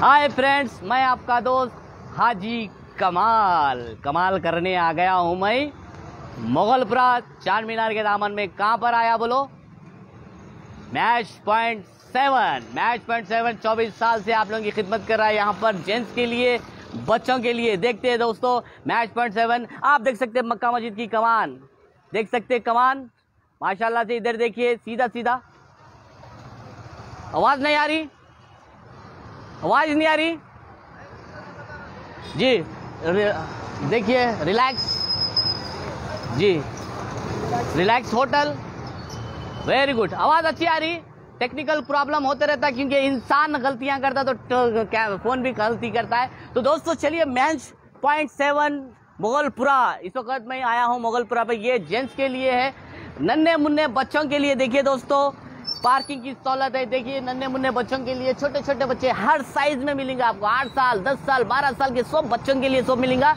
Hi friends मैं आपका दोस्त हाजी कमाल कमाल करने आ गया हूँ मैं मुगलपुरा चार मीनार के दामन में कहाँ पर आया बोलो match point seven match point seven चौबीस साल से आप लोगों की खिदमत कर रहा है यहाँ पर जेंट्स के लिए बच्चों के लिए देखते हैं दोस्तों मैच पॉइंट सेवन आप देख सकते हैं मक्का मस्जिद की कमान देख सकते हैं कमान माशाल्लाह से इधर देखिए सीधा सीधा आवाज़ नहीं आ रही आवाज़ नहीं आ रही जी देखिए रिलैक्स जी रिलैक्स होटल वेरी गुड आवाज़ अच्छी आ रही टेक्निकल प्रॉब्लम होते रहता है क्योंकि इंसान गलतियां करता तो, तो क्या फ़ोन भी गलती करता है तो दोस्तों चलिए महज पॉइंट सेवन मुगलपुरा इस वक्त मैं आया हूँ मुगलपुरा पे ये जेंट्स के लिए है नन्हे मुन्ने बच्चों के लिए देखिए दोस्तों पार्किंग की सहूलत है देखिए नन्हे मुन्ने बच्चों के लिए छोटे छोटे बच्चे हर साइज में मिलेंगे आपको आठ साल दस साल बारह साल के सब बच्चों के लिए सब मिलेंगे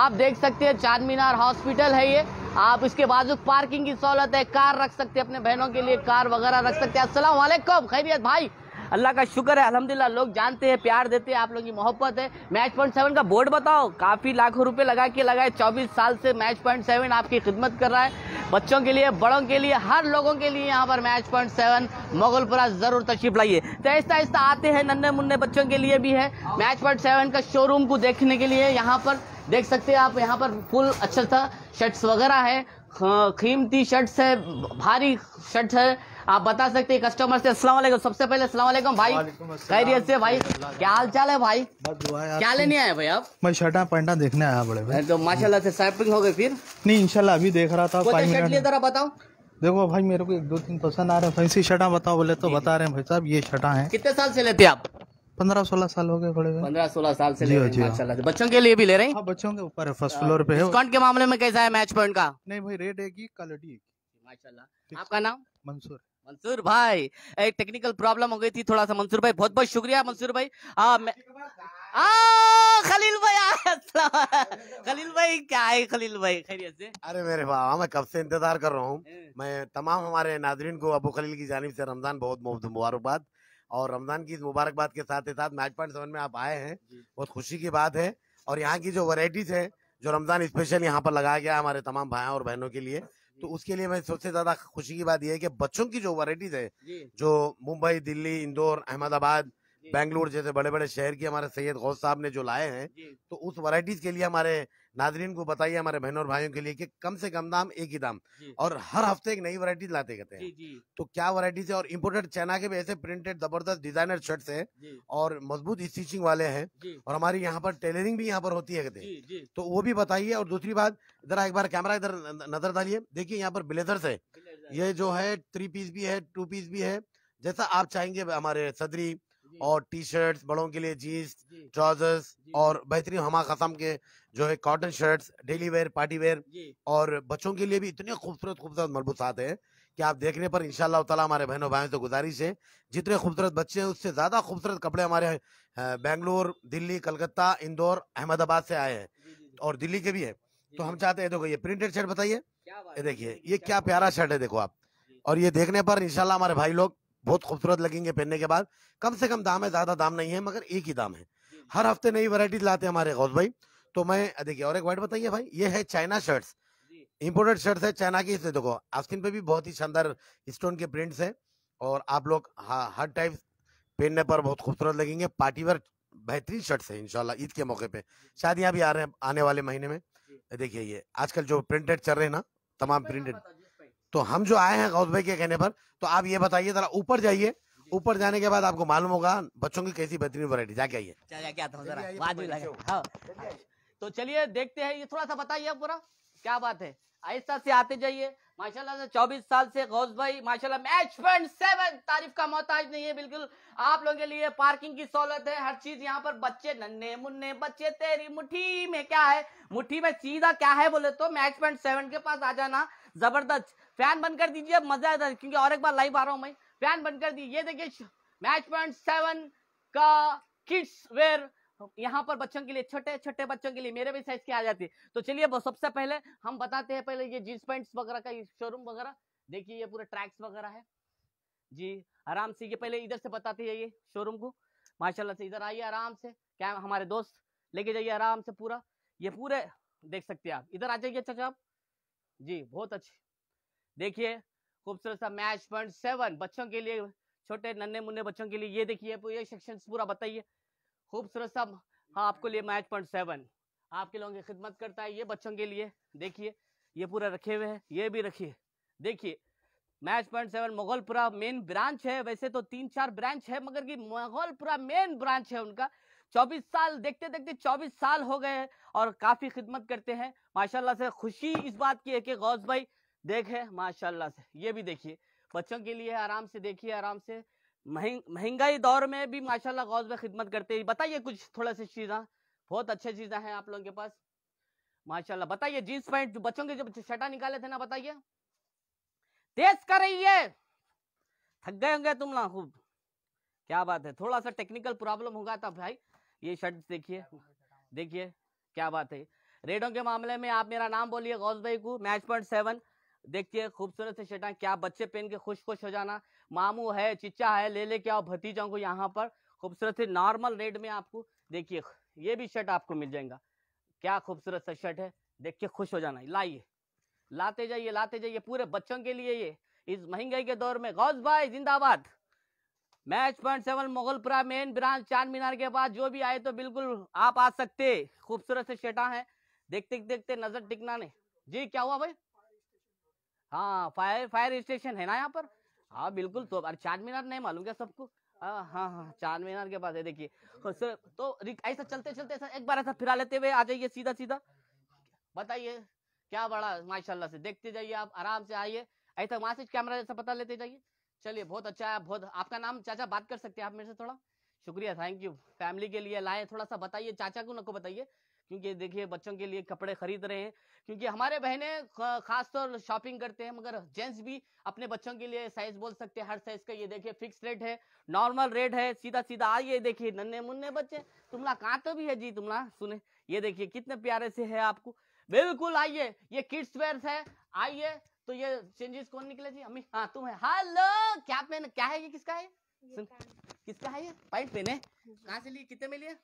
आप देख सकते हैं चांद मीनार हॉस्पिटल है ये आप इसके बाजू पार्किंग की सहूलत है कार रख सकते हैं अपने बहनों के लिए कार वगैरह रख सकते हैं असल खैरियत भाई अल्लाह का शुक्र है अलहमदिल्ला लोग जानते हैं प्यार देते हैं आप लोगों की मोहब्बत है मैच पॉइंट सेवन का बोर्ड बताओ काफ़ी लाखों रुपए लगा के लगाए चौबीस साल से मैच पॉइंट सेवन आपकी खिदमत कर रहा है बच्चों के लिए बड़ों के लिए हर लोगों के लिए यहाँ पर मैच पॉइंट सेवन मोगलपुरा ज़रूर तशरीफ लाइए तो ऐसा ऐसा आते हैं नन्हे मुन्ने बच्चों के लिए भी है मैच पॉइंट सेवन का शोरूम को देखने के लिए यहाँ पर देख सकते हैं आप यहाँ पर फुल अच्छा था शर्ट्स वगैरह है कीमती शर्ट्स है भारी शर्ट है आप बता सकते हैं कस्टमर से असला सबसे पहले असला भाई खैरियत से भाई क्या हाल चाल है भाई क्या लेने आए भाई आप मैं शर्टा पैंटा देखने आया बड़े तो माशाल्लाह से शॉपिंग हो गई फिर नहीं इनशाला अभी देख रहा था तो जरा बताओ देखो भाई मेरे को एक दो तीन पसंद आ रहे हैं फैंसी शर्टा बताओ बोले तो बता रहे हैं भाई साहब ये शर्टा है कितने साल से लेते आप पंद्रह सोलह साल हो गए पंद्रह सोलह साल से ले रहे बच्चों के लिए भी ले रहे हैं हाँ, बच्चों के ऊपर है फर्स्ट फ्लोर पे डिस्काउंट के मामले में कैसा है मैच पॉइंट का नहीं भाई रेट एक ही क्वालिटी एक माशाल्लाह आपका नाम मंसूर मंसूर भाई एक टेक्निकल प्रॉब्लम हो गई थी थोड़ा सा मंसूर भाई बहुत बहुत शुक्रिया मंसूर भाई आ, मैं, आ, खलील भाई खलील भाई क्या है खलील भाई खैरियत से अरे मेरे बाबा मैं कब से इंतजार कर रहा हूँ हम्म। मैं तमाम हमारे नाजरीन को अबू खलील की जानी से रमजान बहुत मुबारकबाद और रमजान की मुबारकबाद के साथ साथ मैच पॉइंट सेवन में आप आए हैं बहुत खुशी की बात है और यहाँ की जो वराइटीज है जो रमजान स्पेशल यहाँ पर लगाया गया हमारे तमाम भाई और बहनों के लिए तो उसके लिए मैं सबसे ज्यादा खुशी की बात यह है कि बच्चों की जो वराइटीज है जो मुंबई दिल्ली इंदौर अहमदाबाद बेंगलुरु जैसे बड़े बड़े शहर की हमारे सैयद गौस साहब ने जो लाए हैं तो उस वराइटीज के लिए हमारे नादरीन को बताइए हमारे बहनों और भाइयों के लिए कि कम से कम दाम एक ही दाम और हर हफ्ते एक नई वैरायटी लाते कहते हैं तो क्या वैरायटीज है और इम्पोर्टेड चाइना के भी ऐसे प्रिंटेड जबरदस्त डिजाइनर शर्ट है और मजबूत स्टिचिंग वाले हैं और हमारी यहाँ पर टेलरिंग भी यहाँ पर होती है कहते हैं तो वो भी बताइए और दूसरी बात इधर एक बार कैमरा इधर नजर डालिए देखिये यहाँ पर ब्लेजर्स है ये जो है थ्री पीस भी है टू पीस भी है जैसा आप चाहेंगे हमारे सदरी और टी शर्ट्स बड़ों के लिए जीन्स ट्राउजर्स और बेहतरीन हमा कसम के जो है cotton shirts daily wear party wear और बच्चों के लिए भी इतने खूबसूरत खूबसूरत मलबूसात हैं कि आप देखने पर इंशाल्लाह ताला हमारे बहनों भाइयों से गुजारिश है जितने खूबसूरत बच्चे हैं उससे ज़्यादा खूबसूरत कपड़े हमारे बेंगलोर दिल्ली कलकत्ता इंदौर अहमदाबाद से आए हैं और दिल्ली के भी है तो हम चाहते हैं देखो ये प्रिंटेड शर्ट बताइए ये देखिए ये क्या प्यारा शर्ट है देखो आप और ये देखने पर इंशाल्लाह हमारे भाई लोग बहुत खूबसूरत लगेंगे पहनने के बाद कम से कम दाम है ज़्यादा दाम नहीं है मगर एक ही दाम है हर हफ्ते नई वैरायटीज लाते हैं हमारे गौस भाई तो मैं देखिए और एक वाइट बताइए भाई ये है चाइना शर्ट्स इम्पोर्टेड शर्ट्स है चाइना की इसे देखो आस्किन पे भी बहुत ही शानदार स्टोन के प्रिंट्स है और आप लोग हर टाइप पहनने पर बहुत खूबसूरत लगेंगे पार्टीवर बेहतरीन शर्ट्स है इनशाला ईद के मौके पे शादियाँ भी आ रहे हैं आने वाले महीने में देखिए ये आजकल जो प्रिंटेड चल रहे हैं ना तमाम प्रिंटेड तो हम जो आए हैं गौत भाई के कहने पर तो आप ये बताइए जरा ऊपर जाइए ऊपर जाने के बाद आपको मालूम होगा बच्चों की कैसी बेहतरीन वरायटी जाके आइए हाँ। तो चलिए देखते हैं ये थोड़ा सा बताइए पूरा क्या बात है आहिस्ता से आते जाइए माशाल्लाह से 24 साल से गौस भाई माशाल्लाह मैच पॉइंट सेवन तारीफ का मोहताज नहीं है बिल्कुल आप लोगों के लिए पार्किंग की सहूलत है हर चीज यहाँ पर बच्चे नन्हे मुन्ने बच्चे तेरी मुट्ठी में क्या है मुट्ठी में सीधा क्या है बोले तो मैच पॉइंट सेवन के पास आ जाना जबरदस्त फैन बंद कर दीजिए मजा आता है क्योंकि और एक बार लाइव आ रहा हूँ मैं फैन बंद कर दीजिए देखिए मैच पॉइंट सेवन का किड्स वेयर यहाँ पर बच्चों के लिए छोटे छोटे बच्चों के लिए मेरे भी साइज के आ जाती है तो चलिए सबसे पहले हम बताते हैं पहले ये जीन्स पैंट्स वगैरह का शोरूम वगैरह देखिए ये पूरे ट्रैक्स वगैरह है जी आराम से ये पहले इधर से बताते ये शोरूम को माशाल्लाह से इधर आइए आराम से क्या हमारे दोस्त लेके जाइए आराम से पूरा ये पूरे देख सकते हैं आप इधर आ जाइए चाचा आप जी बहुत अच्छी देखिए खूबसूरत सा मैच पॉइंट सेवन बच्चों के लिए छोटे नन्हे मुन्ने बच्चों के लिए ये देखिए ये सेक्शन पूरा बताइए खूबसूरत सा हाँ आपको लिए मैच पॉइंट सेवन आपके लोगों की खिदमत करता है ये बच्चों के लिए देखिए ये पूरा रखे हुए हैं ये भी रखिए देखिए match point seven Mughalpura main branch है वैसे तो तीन चार ब्रांच है मगर कि मुगलपुरा मेन ब्रांच है उनका चौबीस साल देखते देखते चौबीस साल हो गए और काफी खिदमत करते हैं माशाल्लाह से खुशी इस बात की है कि गौस भाई देख है माशाल्लाह से ये भी देखिए बच्चों के लिए आराम से देखिए आराम से महंगाई दौर में भी माशाल्लाह गौज में खिदमत करते हैं बताइए कुछ थोड़ा सा चीज़ा बहुत अच्छी चीज़ें हैं आप लोगों के पास माशाल्लाह बताइए जीन्स पैंट जो बच्चों के जब शर्टा निकाले थे ना बताइए तेज कर रही है थक गए होंगे तुम ना खूब क्या बात है थोड़ा सा टेक्निकल प्रॉब्लम होगा था भाई ये शर्ट देखिए देखिए क्या बात है रेडों के मामले में आप मेरा नाम बोलिए गौज भाई को मैच पॉइंट सेवन देखिए खूबसूरत से शर्टा क्या बच्चे पहन के खुश खुश हो जाना मामू है चिच्चा है ले लेके आओ भतीजाओं को यहाँ पर खूबसूरत से नॉर्मल रेट में आपको देखिए ये भी शर्ट आपको मिल जाएगा क्या खूबसूरत सा शर्ट है देख के खुश हो जाना लाइए लाते जाइए लाते जाइए पूरे बच्चों के लिए ये इस महंगाई के दौर में गौस भाई जिंदाबाद match point seven Moghalpura main branch Char Minar के बाद जो भी आए तो बिल्कुल आप आ सकते खूबसूरत से शर्टा है देखते देखते नजर टिकना नहीं जी क्या हुआ भाई हाँ फायर फायर स्टेशन है ना यहाँ पर हाँ बिल्कुल तो अरे चार मीनार नहीं मालूम क्या सबको हाँ हाँ, हाँ चार मीनार के पास है देखिए हाँ, सर तो ऐसा चलते चलते सर एक बार ऐसा फिरा लेते हुए आ जाइए सीधा सीधा बताइए क्या बड़ा माशाल्लाह से देखते जाइए आप आराम से आइए ऐसा वहां से कैमरा जैसा पता लेते जाइए चलिए बहुत अच्छा है बहुत आपका नाम चाचा बात कर सकते हैं आप मेरे से थोड़ा शुक्रिया थैंक यू फैमिली के लिए लाए थोड़ा सा बताइए चाचा को नको बताइए क्योंकि देखिए बच्चों के लिए कपड़े खरीद रहे हैं क्योंकि हमारे बहनें खासतौर शॉपिंग करते हैं मगर जेंट्स भी अपने बच्चों के लिए साइज बोल सकते हैं हर साइज का ये देखिए फिक्स रेट है नॉर्मल रेट है सीधा सीधा आइए देखिए नन्हे मुन्ने बच्चे तुम्हारा कहाँ तो भी है जी तुम्हारा सुने ये देखिए कितने प्यारे से है आपको बिल्कुल आइए ये किड्स वेयर है आइए तो ये चेंजेस कौन निकले जी अम्मी हाँ तुम है हेलो क्या पेन क्या है ये किसका है ये किसका है ये पैंट पेन है कहाँ से लिए कितने में लिए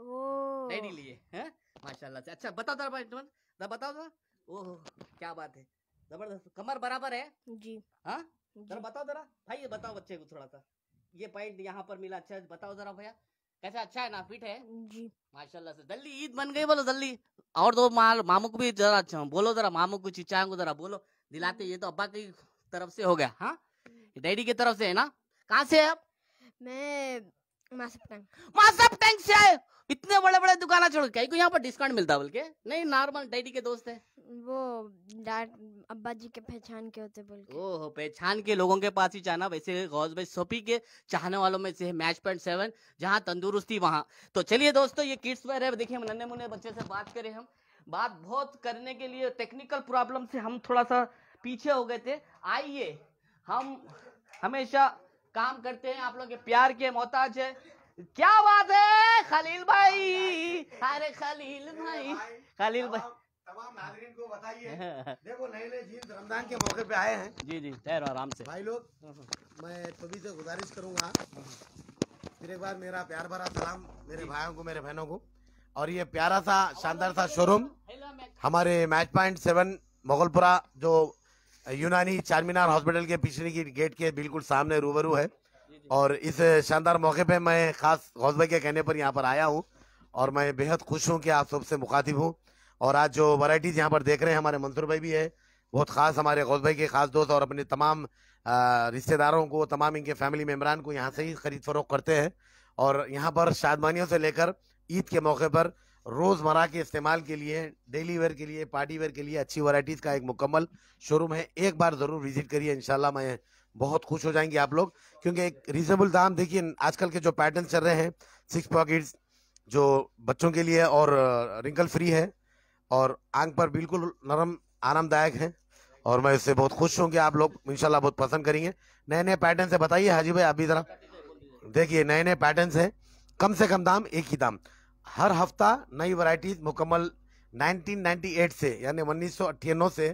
नहीं नहीं लिए माशाल्लाह से अच्छा बताओ जरा भाई बताओ जरा तो। ओह क्या बात है जबरदस्त कमर बराबर है जी हाँ जरा बताओ जरा भाई ये बताओ बच्चे को थोड़ा सा ये पॉइंट यहाँ पर मिला अच्छा बताओ जरा भैया कैसा अच्छा है ना फिट है जी माशाल्लाह से जल्दी ईद बन गई बोलो जल्दी और दो मामू को भी जरा अच्छा बोलो जरा मामू को चिचाओ को जरा बोलो दिलाते ये तो अब्बा की तरफ से हो गया हाँ डैडी की तरफ से है ना कहाँ से है आप मैं मासप टैंक मासप टैंक से आए इतने बड़े बड़े दुकान छोड़ कहीं को यहाँ पर डिस्काउंट मिलता बोल के नहीं नॉर्मल डैडी के दोस्त है वो अब्बा जी के पहचान के होते बोल के ओह पहचान के लोगों के पास ही जाना वैसे गौस भाई सोपी के चाहने वालों में से है मैच पॉइंट सेवन जहाँ तंदुरुस्ती वहाँ तो चलिए दोस्तों ये किड्स वेयर है देखिये हम नन्हे मुन्ने बच्चे से बात करें हम बात बहुत करने के लिए टेक्निकल प्रॉब्लम से हम थोड़ा सा पीछे हो गए थे आइए हम हमेशा काम करते हैं आप लोग के प्यार के मोहताज है क्या बात है खलील भाई अरे खलील भाई खलील भाई तमाम को बताइए देखो नए नए जीत रमजान के मौके पे आए हैं जी जी आराम से भाई लोग मैं तभी से गुजारिश करूंगा फिर एक बार मेरा प्यार भरा सलाम मेरे भाइयों को मेरे बहनों को और ये प्यारा सा शानदार सा शोरूम हमारे मैच पॉइंट सेवन मोगलपुरा जो यूनानी चार चारमीनार हॉस्पिटल के पिछले की गेट के बिल्कुल सामने रूबरू है और इस शानदार मौके पे मैं खास गौस भाई के कहने पर यहाँ पर आया हूँ और मैं बेहद खुश हूँ कि आप सबसे मुखातिब हूँ और आज जो वैरायटीज़ यहाँ पर देख रहे हैं हमारे मंसूर भाई भी है बहुत ख़ास हमारे गौस भाई के ख़ास दोस्त और अपने तमाम रिश्तेदारों को तमाम इनके फैमिली मेम्बरान को यहाँ से ही ख़रीद फरोख करते हैं और यहाँ पर शादमानियों से लेकर ईद के मौके पर रोज़मर्रा के इस्तेमाल के लिए डेली वेयर के लिए पार्टी वेयर के लिए अच्छी वराइटीज का एक मुकम्मल शोरूम है एक बार ज़रूर विज़िट करिए इन मैं बहुत खुश हो जाएंगे आप लोग क्योंकि एक रीजनेबल दाम देखिए आजकल के जो पैटर्न चल रहे हैं सिक्स पॉकेट्स जो बच्चों के लिए और रिंकल फ्री है और आंख पर बिल्कुल नरम आरामदायक है और मैं इससे बहुत खुश हूँ कि आप लोग इनशाला बहुत पसंद करेंगे नए नए पैटर्न से बताइए हाजी भाई आप भी ज़रा देखिए नए नए पैटर्न है कम से कम दाम एक ही दाम हर हफ्ता नई वैरायटीज मुकम्मल 1998 से यानी उन्नीस से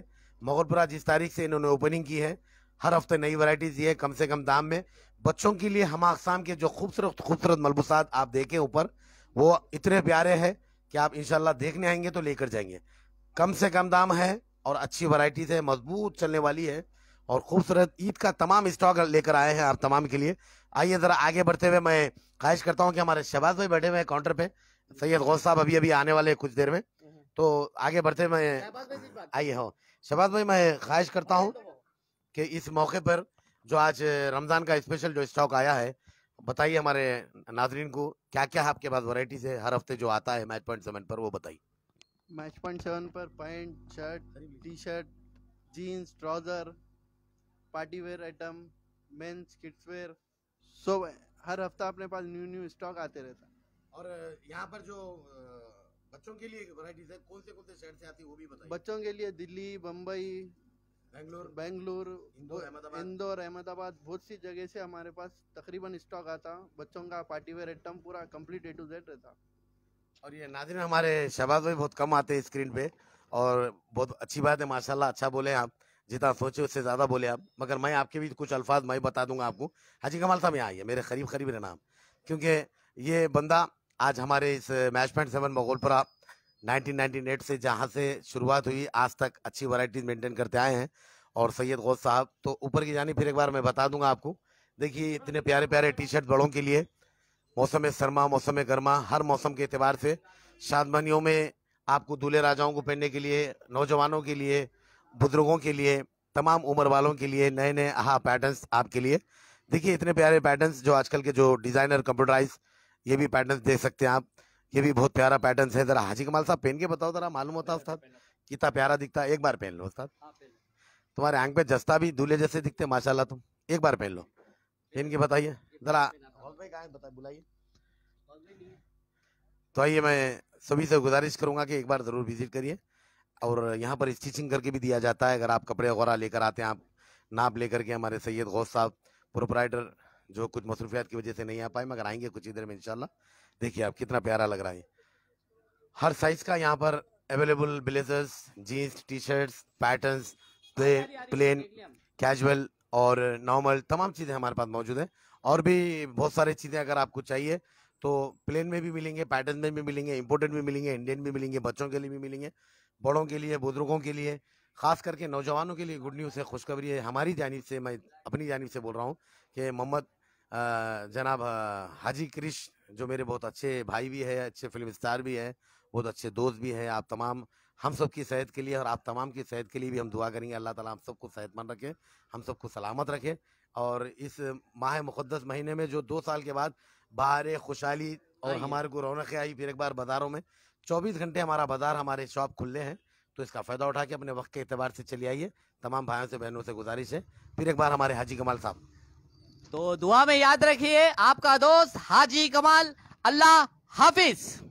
मगलपुरा जिस तारीख से इन्होंने ओपनिंग की है हर हफ्ते नई वैरायटीज ये कम से कम दाम में बच्चों के लिए हम अकसाम के जो खूबसूरत खूबसूरत मलबूसात आप देखें ऊपर वो इतने प्यारे हैं कि आप इनशाला देखने आएंगे तो लेकर जाएंगे कम से कम दाम है और अच्छी वराइटीज है मजबूत चलने वाली है और खूबसूरत ईद का तमाम स्टॉक लेकर आए हैं आप तमाम के लिए आइए ज़रा आगे बढ़ते हुए मैं ख्वाहिश करता हूँ कि हमारे शहबाज भाई बैठे हुए हैं काउंटर पे सैयद गौस साहब अभी अभी आने वाले कुछ देर में हम्म। तो आगे बढ़ते मैं आइए हो हाँ। शहबाज भाई मैं ख्वाहिश करता हूँ कि इस मौके पर जो आज रमज़ान का स्पेशल जो स्टॉक आया है बताइए हमारे नाजरीन को क्या क्या है आपके पास वैरायटीज है हर हफ्ते जो आता है मैच पॉइंट सेवन पर वो बताइए मैच पॉइंट सेवन पर pant shirt T shirt jeans trouser party wear item mens kids wear so हर हफ्ता अपने पास न्यू न्यू स्टॉक आते रहता और यहाँ पर जो बच्चों के लिए वैरायटीज है कौन से कौन से शहर से आती है वो भी बताइए बच्चों के लिए दिल्ली बम्बई बेंगलोर बेंगलोर इंदौर अहमदाबाद बहुत सी जगह से हमारे पास तकरीबन स्टॉक आता बच्चों का पार्टी वेयर आइटम पूरा कंप्लीट ए टू जेड रहता और ये नादिन हमारे शहबाज भाई बहुत कम आते हैं स्क्रीन पे और बहुत अच्छी बात है माशाल्लाह अच्छा बोले आप जितना सोचे उससे ज़्यादा बोले आप मगर मैं आपके भी कुछ अल्फाज मैं बता दूंगा आपको हाजी कमाल साहब यहाँ आइए मेरे करीब करीब रहना आप क्योंकि ये बंदा आज हमारे इस मैच पॉइंट सेवन मगोलपुरा 1998 से जहाँ से शुरुआत हुई आज तक अच्छी वराइटीज मेंटेन करते आए हैं और सैयद गौज साहब तो ऊपर की जानी फिर एक बार मैं बता दूंगा आपको देखिए इतने प्यारे प्यारे टी शर्ट बड़ों के लिए मौसम सरमा मौसम गर्मा हर मौसम के अतबार से शादमनियों में आपको दूल्हे राजाओं को पहनने के लिए नौजवानों के लिए बुजुर्गों के लिए तमाम उम्र वालों के लिए नए नए हाँ पैटर्न्स आपके लिए देखिए इतने प्यारे पैटर्न्स जो आजकल के जो डिज़ाइनर कंप्यूटराइज ये भी पैटर्न्स देख सकते हैं आप ये भी बहुत प्यारा पैटर्न है जरा हाजी कमाल साहब पहन के बताओ जरा मालूम होता उस्ताद कितना प्यारा दिखता एक बार पहन लो उस्ताद हाँ, तुम्हारे आंख पे जस्ता भी दूल्हे जैसे दिखते माशाल्लाह तुम एक बार पहन लो पहन के बताइए जरा बुलाइए तो आइए मैं सभी से गुजारिश करूंगा कि एक बार ज़रूर विजिट करिए और यहाँ पर स्टिचिंग करके भी दिया जाता है अगर आप कपड़े वगैरह लेकर आते हैं आप नाप लेकर के हमारे सैयद गौस साहब प्रोपराइटर जो कुछ मसरूफियात की वजह से नहीं आ पाए मगर आएंगे कुछ ही देर में इनशाला देखिए आप कितना प्यारा लग रहा है हर साइज का यहाँ पर available blazers jeans T shirts pattern plain casual और नॉर्मल तमाम चीज़ें हमारे पास मौजूद हैं और भी बहुत सारी चीज़ें अगर आपको चाहिए तो प्लेन में भी मिलेंगे पैटर्न में भी मिलेंगे इम्पोर्टेंट भी मिलेंगे इंडियन भी मिलेंगे बच्चों के लिए भी मिलेंगे बड़ों के लिए बुजुर्गों के लिए ख़ास करके नौजवानों के लिए गुड न्यूज़ है खुशखबरी है हमारी जानब से मैं अपनी जानब से बोल रहा हूँ कि मोहम्मद जनाब हाजी क्रिश जो मेरे बहुत अच्छे भाई भी है अच्छे फिल्म स्टार भी है बहुत अच्छे दोस्त भी हैं आप तमाम हम सब की सेहत के लिए और आप तमाम की सेहत के लिए भी हम दुआ करेंगे अल्लाह ताला हम सबको सेहतमंद रखे हम सबको सलामत रखे और इस माह मुकदस महीने में जो दो साल के बाद बाहर खुशहाली और हमारे को रौनक आई फिर एक बार बाज़ारों में चौबीस घंटे हमारा बाज़ार हमारे शॉप खुले हैं तो इसका फ़ायदा उठा के अपने वक्त के अतबार से चले आइए तमाम भाइयों से बहनों से गुजारिश है फिर एक बार हमारे हाजी कमाल साहब तो दुआ में याद रखिए आपका दोस्त हाजी कमाल अल्लाह हाफिज़